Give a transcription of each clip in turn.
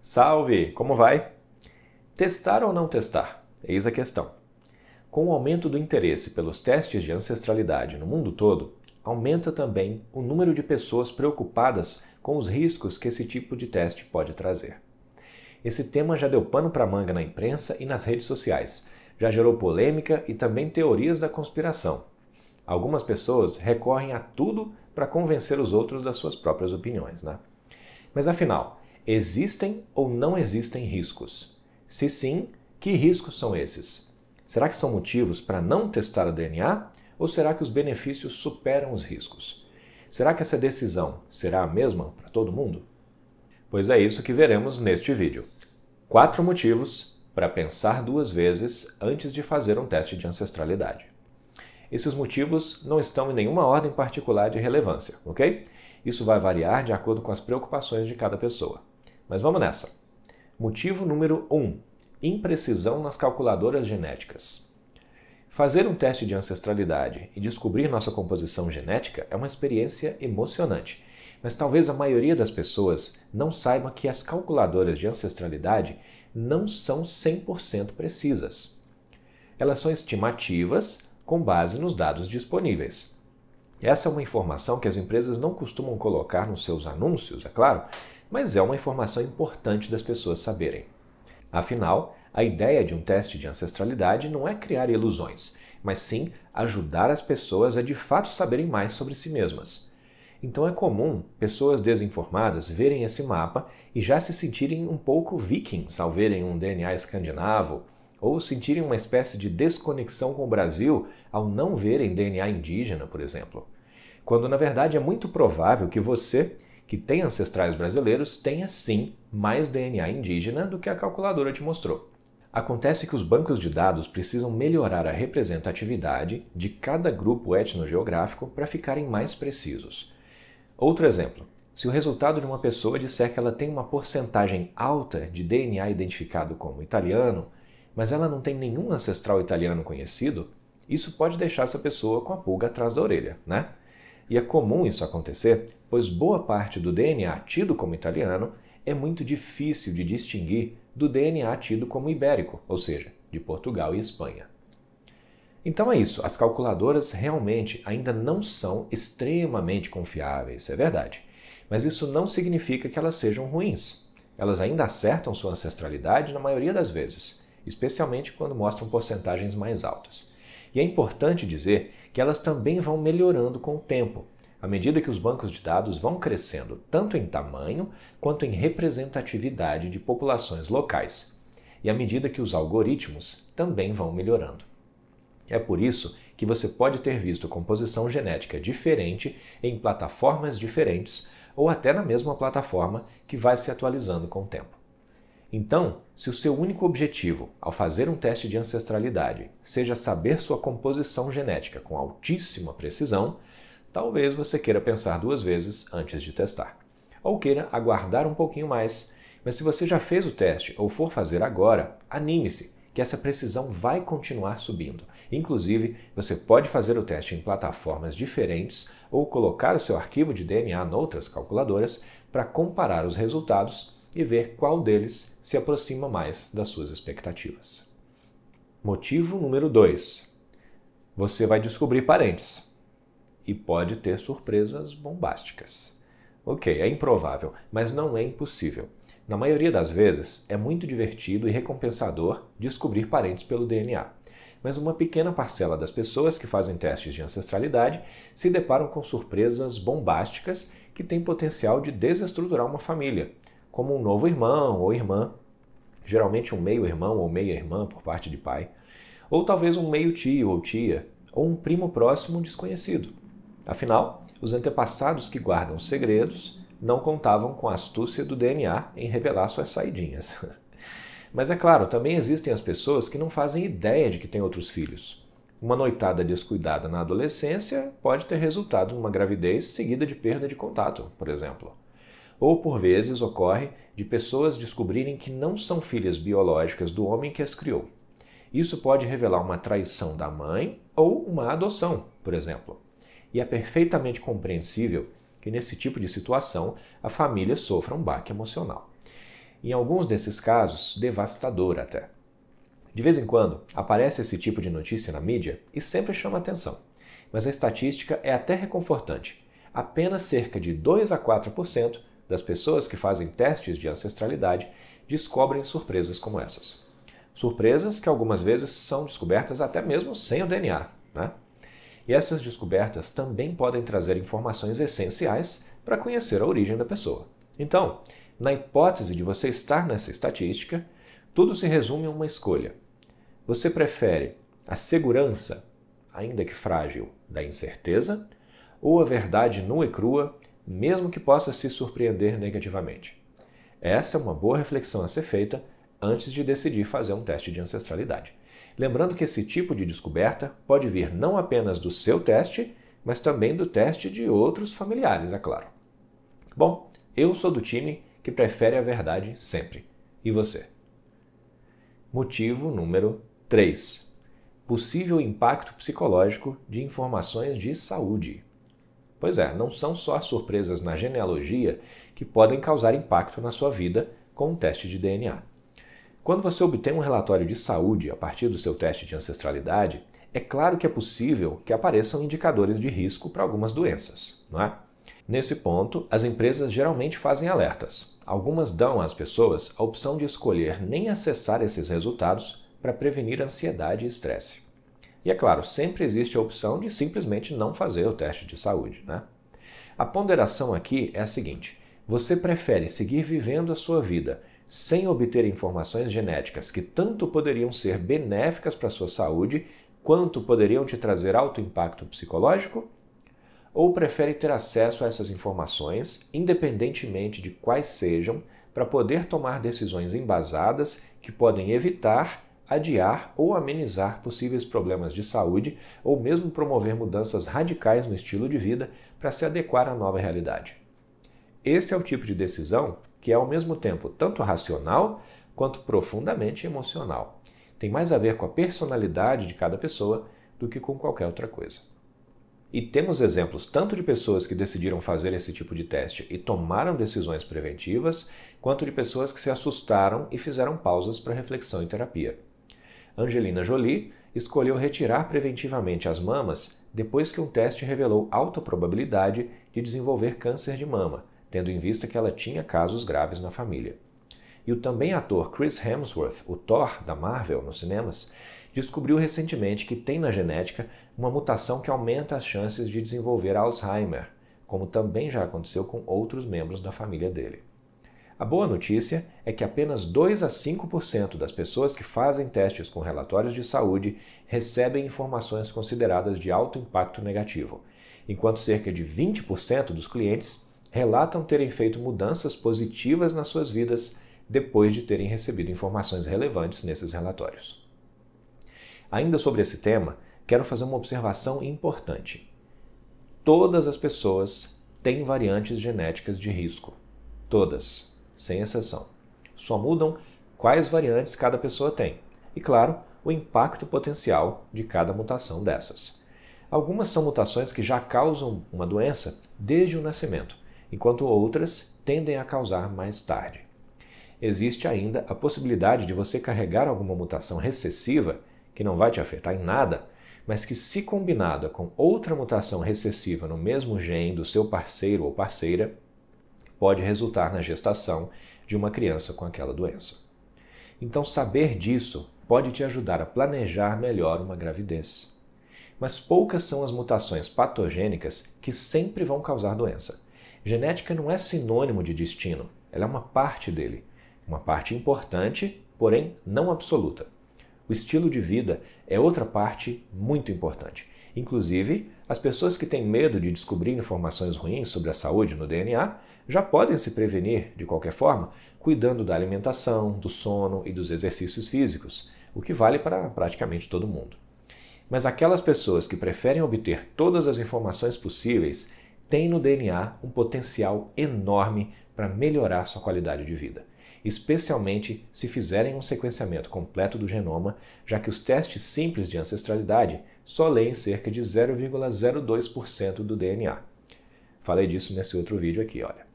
Salve! Como vai? Testar ou não testar? Eis a questão. Com o aumento do interesse pelos testes de ancestralidade no mundo todo, aumenta também o número de pessoas preocupadas com os riscos que esse tipo de teste pode trazer. Esse tema já deu pano para manga na imprensa e nas redes sociais, já gerou polêmica e também teorias da conspiração. Algumas pessoas recorrem a tudo para convencer os outros das suas próprias opiniões, né? Mas afinal, Existem ou não existem riscos? Se sim, que riscos são esses? Será que são motivos para não testar o DNA? Ou será que os benefícios superam os riscos? Será que essa decisão será a mesma para todo mundo? Pois é isso que veremos neste vídeo. Quatro motivos para pensar duas vezes antes de fazer um teste de ancestralidade. Esses motivos não estão em nenhuma ordem particular de relevância, ok? Isso vai variar de acordo com as preocupações de cada pessoa. Mas vamos nessa. Motivo número 1: um, imprecisão nas calculadoras genéticas. Fazer um teste de ancestralidade e descobrir nossa composição genética é uma experiência emocionante, mas talvez a maioria das pessoas não saiba que as calculadoras de ancestralidade não são 100% precisas. Elas são estimativas com base nos dados disponíveis. Essa é uma informação que as empresas não costumam colocar nos seus anúncios, é claro, mas é uma informação importante das pessoas saberem. Afinal, a ideia de um teste de ancestralidade não é criar ilusões, mas sim ajudar as pessoas a de fato saberem mais sobre si mesmas. Então é comum pessoas desinformadas verem esse mapa e já se sentirem um pouco vikings ao verem um DNA escandinavo, ou sentirem uma espécie de desconexão com o Brasil ao não verem DNA indígena, por exemplo. Quando na verdade é muito provável que você que tem ancestrais brasileiros tenha sim mais DNA indígena do que a calculadora te mostrou. Acontece que os bancos de dados precisam melhorar a representatividade de cada grupo etnogeográfico para ficarem mais precisos. Outro exemplo: se o resultado de uma pessoa disser que ela tem uma porcentagem alta de DNA identificado como italiano, mas ela não tem nenhum ancestral italiano conhecido, isso pode deixar essa pessoa com a pulga atrás da orelha, né? E é comum isso acontecer, pois boa parte do DNA tido como italiano é muito difícil de distinguir do DNA tido como ibérico, ou seja, de Portugal e Espanha. Então é isso, as calculadoras realmente ainda não são extremamente confiáveis, é verdade. Mas isso não significa que elas sejam ruins. Elas ainda acertam sua ancestralidade na maioria das vezes, especialmente quando mostram porcentagens mais altas. E é importante dizer que elas também vão melhorando com o tempo, à medida que os bancos de dados vão crescendo tanto em tamanho quanto em representatividade de populações locais, e à medida que os algoritmos também vão melhorando. É por isso que você pode ter visto composição genética diferente em plataformas diferentes ou até na mesma plataforma que vai se atualizando com o tempo. Então, se o seu único objetivo ao fazer um teste de ancestralidade seja saber sua composição genética com altíssima precisão, talvez você queira pensar duas vezes antes de testar. Ou queira aguardar um pouquinho mais, mas se você já fez o teste ou for fazer agora, anime-se, que essa precisão vai continuar subindo. Inclusive, você pode fazer o teste em plataformas diferentes ou colocar o seu arquivo de DNA noutras calculadoras para comparar os resultados e ver qual deles se aproxima mais das suas expectativas. Motivo número 2. Você vai descobrir parentes e pode ter surpresas bombásticas. Ok, é improvável, mas não é impossível. Na maioria das vezes, é muito divertido e recompensador descobrir parentes pelo DNA. Mas uma pequena parcela das pessoas que fazem testes de ancestralidade se deparam com surpresas bombásticas que têm potencial de desestruturar uma família como um novo irmão ou irmã, geralmente um meio-irmão ou meia-irmã por parte de pai, ou talvez um meio-tio ou tia, ou um primo próximo desconhecido. Afinal, os antepassados que guardam segredos não contavam com a astúcia do DNA em revelar suas saidinhas. Mas é claro, também existem as pessoas que não fazem ideia de que têm outros filhos. Uma noitada descuidada na adolescência pode ter resultado numa gravidez seguida de perda de contato, por exemplo ou por vezes ocorre de pessoas descobrirem que não são filhas biológicas do homem que as criou. Isso pode revelar uma traição da mãe ou uma adoção, por exemplo. E é perfeitamente compreensível que nesse tipo de situação a família sofra um baque emocional. Em alguns desses casos, devastador até. De vez em quando, aparece esse tipo de notícia na mídia e sempre chama atenção. Mas a estatística é até reconfortante. Apenas cerca de 2 a 4% das pessoas que fazem testes de ancestralidade descobrem surpresas como essas. Surpresas que algumas vezes são descobertas até mesmo sem o DNA. Né? E essas descobertas também podem trazer informações essenciais para conhecer a origem da pessoa. Então, na hipótese de você estar nessa estatística, tudo se resume a uma escolha. Você prefere a segurança, ainda que frágil, da incerteza ou a verdade nua e crua mesmo que possa se surpreender negativamente. Essa é uma boa reflexão a ser feita antes de decidir fazer um teste de ancestralidade. Lembrando que esse tipo de descoberta pode vir não apenas do seu teste, mas também do teste de outros familiares, é claro. Bom, eu sou do time que prefere a verdade sempre. E você? Motivo número 3: possível impacto psicológico de informações de saúde. Pois é, não são só as surpresas na genealogia que podem causar impacto na sua vida com um teste de DNA. Quando você obtém um relatório de saúde a partir do seu teste de ancestralidade, é claro que é possível que apareçam indicadores de risco para algumas doenças, não é? Nesse ponto, as empresas geralmente fazem alertas. Algumas dão às pessoas a opção de escolher nem acessar esses resultados para prevenir ansiedade e estresse. E é claro, sempre existe a opção de simplesmente não fazer o teste de saúde. Né? A ponderação aqui é a seguinte: você prefere seguir vivendo a sua vida sem obter informações genéticas que tanto poderiam ser benéficas para a sua saúde quanto poderiam te trazer alto impacto psicológico? Ou prefere ter acesso a essas informações, independentemente de quais sejam, para poder tomar decisões embasadas que podem evitar adiar ou amenizar possíveis problemas de saúde ou mesmo promover mudanças radicais no estilo de vida para se adequar à nova realidade. Esse é o tipo de decisão que é ao mesmo tempo tanto racional quanto profundamente emocional. Tem mais a ver com a personalidade de cada pessoa do que com qualquer outra coisa. E temos exemplos tanto de pessoas que decidiram fazer esse tipo de teste e tomaram decisões preventivas, quanto de pessoas que se assustaram e fizeram pausas para reflexão e terapia. Angelina Jolie escolheu retirar preventivamente as mamas depois que um teste revelou alta probabilidade de desenvolver câncer de mama, tendo em vista que ela tinha casos graves na família. E o também ator Chris Hemsworth, o Thor da Marvel nos cinemas, descobriu recentemente que tem na genética uma mutação que aumenta as chances de desenvolver Alzheimer, como também já aconteceu com outros membros da família dele. A boa notícia é que apenas 2 a 5% das pessoas que fazem testes com relatórios de saúde recebem informações consideradas de alto impacto negativo, enquanto cerca de 20% dos clientes relatam terem feito mudanças positivas nas suas vidas depois de terem recebido informações relevantes nesses relatórios. Ainda sobre esse tema, quero fazer uma observação importante. Todas as pessoas têm variantes genéticas de risco. Todas sem exceção. Só mudam quais variantes cada pessoa tem e, claro, o impacto potencial de cada mutação dessas. Algumas são mutações que já causam uma doença desde o nascimento, enquanto outras tendem a causar mais tarde. Existe ainda a possibilidade de você carregar alguma mutação recessiva, que não vai te afetar em nada, mas que, se combinada com outra mutação recessiva no mesmo gene do seu parceiro ou parceira, pode resultar na gestação de uma criança com aquela doença. Então, saber disso pode te ajudar a planejar melhor uma gravidez. Mas poucas são as mutações patogênicas que sempre vão causar doença. Genética não é sinônimo de destino, ela é uma parte dele, uma parte importante, porém não absoluta. O estilo de vida é outra parte muito importante. Inclusive, as pessoas que têm medo de descobrir informações ruins sobre a saúde no DNA já podem se prevenir, de qualquer forma, cuidando da alimentação, do sono e dos exercícios físicos, o que vale para praticamente todo mundo. Mas aquelas pessoas que preferem obter todas as informações possíveis têm no DNA um potencial enorme para melhorar sua qualidade de vida, especialmente se fizerem um sequenciamento completo do genoma, já que os testes simples de ancestralidade só leem cerca de 0,02% do DNA. Falei disso nesse outro vídeo aqui, olha.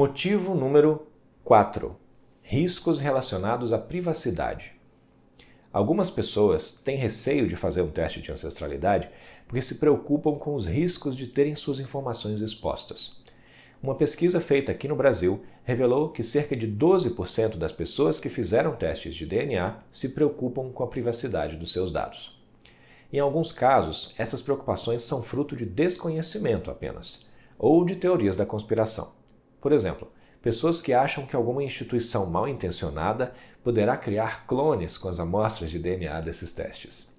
Motivo número 4: Riscos relacionados à privacidade. Algumas pessoas têm receio de fazer um teste de ancestralidade porque se preocupam com os riscos de terem suas informações expostas. Uma pesquisa feita aqui no Brasil revelou que cerca de 12% das pessoas que fizeram testes de DNA se preocupam com a privacidade dos seus dados. Em alguns casos, essas preocupações são fruto de desconhecimento apenas, ou de teorias da conspiração. Por exemplo, pessoas que acham que alguma instituição mal intencionada poderá criar clones com as amostras de DNA desses testes.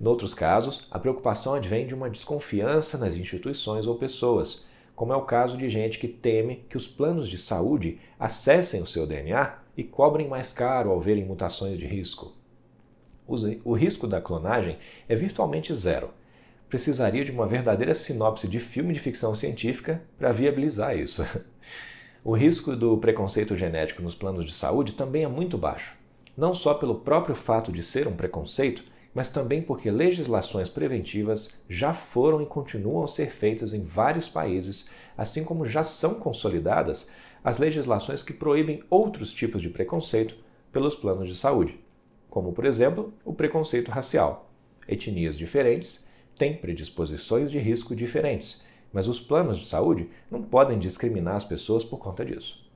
Em outros casos, a preocupação advém de uma desconfiança nas instituições ou pessoas, como é o caso de gente que teme que os planos de saúde acessem o seu DNA e cobrem mais caro ao verem mutações de risco. O risco da clonagem é virtualmente zero. Precisaria de uma verdadeira sinopse de filme de ficção científica para viabilizar isso. O risco do preconceito genético nos planos de saúde também é muito baixo, não só pelo próprio fato de ser um preconceito, mas também porque legislações preventivas já foram e continuam a ser feitas em vários países, assim como já são consolidadas as legislações que proíbem outros tipos de preconceito pelos planos de saúde, como, por exemplo, o preconceito racial. Etnias diferentes têm predisposições de risco diferentes mas os planos de saúde não podem discriminar as pessoas por conta disso.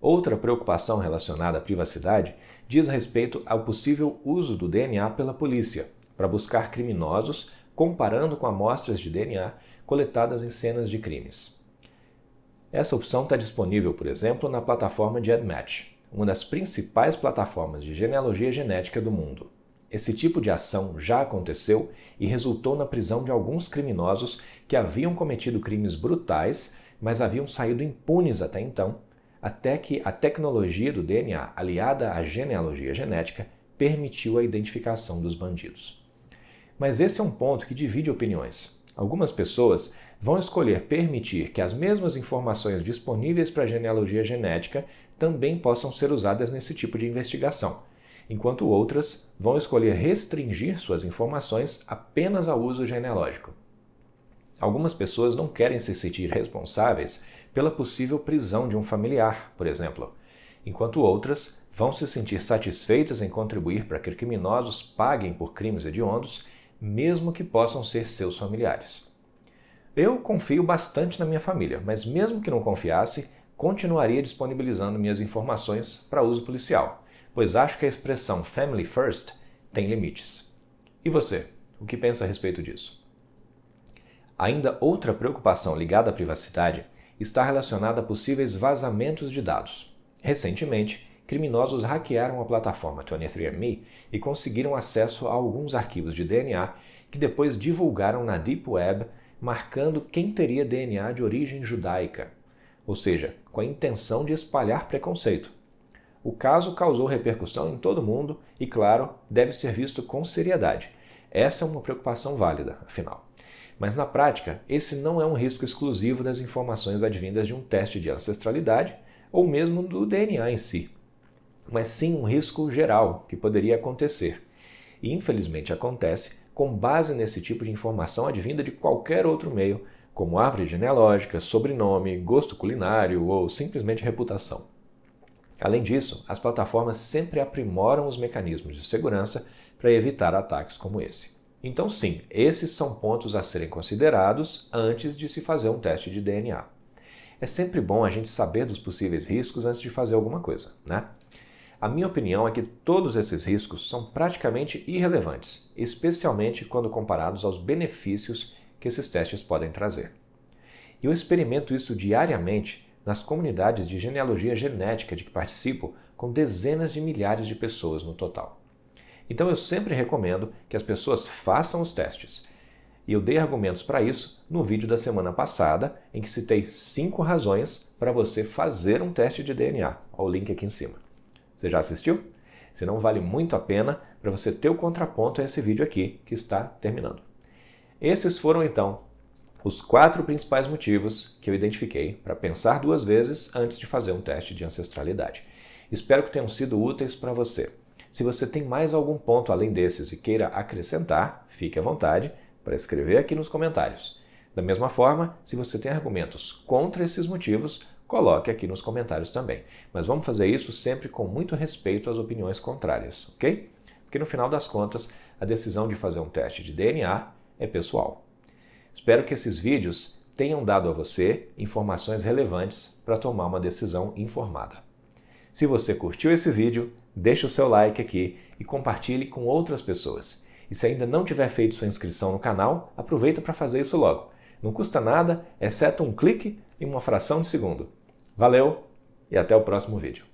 Outra preocupação relacionada à privacidade diz respeito ao possível uso do DNA pela polícia para buscar criminosos, comparando com amostras de DNA coletadas em cenas de crimes. Essa opção está disponível, por exemplo, na plataforma GEDmatch, uma das principais plataformas de genealogia genética do mundo. Esse tipo de ação já aconteceu e resultou na prisão de alguns criminosos que haviam cometido crimes brutais, mas haviam saído impunes até então, até que a tecnologia do DNA, aliada à genealogia genética, permitiu a identificação dos bandidos. Mas esse é um ponto que divide opiniões. Algumas pessoas vão escolher permitir que as mesmas informações disponíveis para a genealogia genética também possam ser usadas nesse tipo de investigação, enquanto outras vão escolher restringir suas informações apenas ao uso genealógico. Algumas pessoas não querem se sentir responsáveis pela possível prisão de um familiar, por exemplo, enquanto outras vão se sentir satisfeitas em contribuir para que criminosos paguem por crimes hediondos, mesmo que possam ser seus familiares. Eu confio bastante na minha família, mas mesmo que não confiasse, continuaria disponibilizando minhas informações para uso policial, pois acho que a expressão family first tem limites. E você, o que pensa a respeito disso? Ainda outra preocupação ligada à privacidade está relacionada a possíveis vazamentos de dados. Recentemente, criminosos hackearam a plataforma 23andMe e conseguiram acesso a alguns arquivos de DNA que depois divulgaram na Deep Web, marcando quem teria DNA de origem judaica, ou seja, com a intenção de espalhar preconceito. O caso causou repercussão em todo o mundo e, claro, deve ser visto com seriedade. Essa é uma preocupação válida, afinal. Mas na prática, esse não é um risco exclusivo das informações advindas de um teste de ancestralidade ou mesmo do DNA em si, mas sim um risco geral que poderia acontecer. E infelizmente acontece com base nesse tipo de informação advinda de qualquer outro meio, como árvore genealógica, sobrenome, gosto culinário ou simplesmente reputação. Além disso, as plataformas sempre aprimoram os mecanismos de segurança para evitar ataques como esse. Então, sim, esses são pontos a serem considerados antes de se fazer um teste de DNA. É sempre bom a gente saber dos possíveis riscos antes de fazer alguma coisa, né? A minha opinião é que todos esses riscos são praticamente irrelevantes, especialmente quando comparados aos benefícios que esses testes podem trazer. Eu experimento isso diariamente nas comunidades de genealogia genética de que participo, com dezenas de milhares de pessoas no total. Então eu sempre recomendo que as pessoas façam os testes. E eu dei argumentos para isso no vídeo da semana passada, em que citei cinco razões para você fazer um teste de DNA. Olha o link aqui em cima. Você já assistiu? Se não, vale muito a pena para você ter o contraponto a esse vídeo aqui, que está terminando. Esses foram, então, os quatro principais motivos que eu identifiquei para pensar duas vezes antes de fazer um teste de ancestralidade. Espero que tenham sido úteis para você. Se você tem mais algum ponto além desses e queira acrescentar, fique à vontade para escrever aqui nos comentários. Da mesma forma, se você tem argumentos contra esses motivos, coloque aqui nos comentários também. Mas vamos fazer isso sempre com muito respeito às opiniões contrárias, ok? Porque no final das contas, a decisão de fazer um teste de DNA é pessoal. Espero que esses vídeos tenham dado a você informações relevantes para tomar uma decisão informada. Se você curtiu esse vídeo, deixe o seu like aqui e compartilhe com outras pessoas. E se ainda não tiver feito sua inscrição no canal, aproveita para fazer isso logo. Não custa nada, exceto um clique em uma fração de segundo. Valeu e até o próximo vídeo.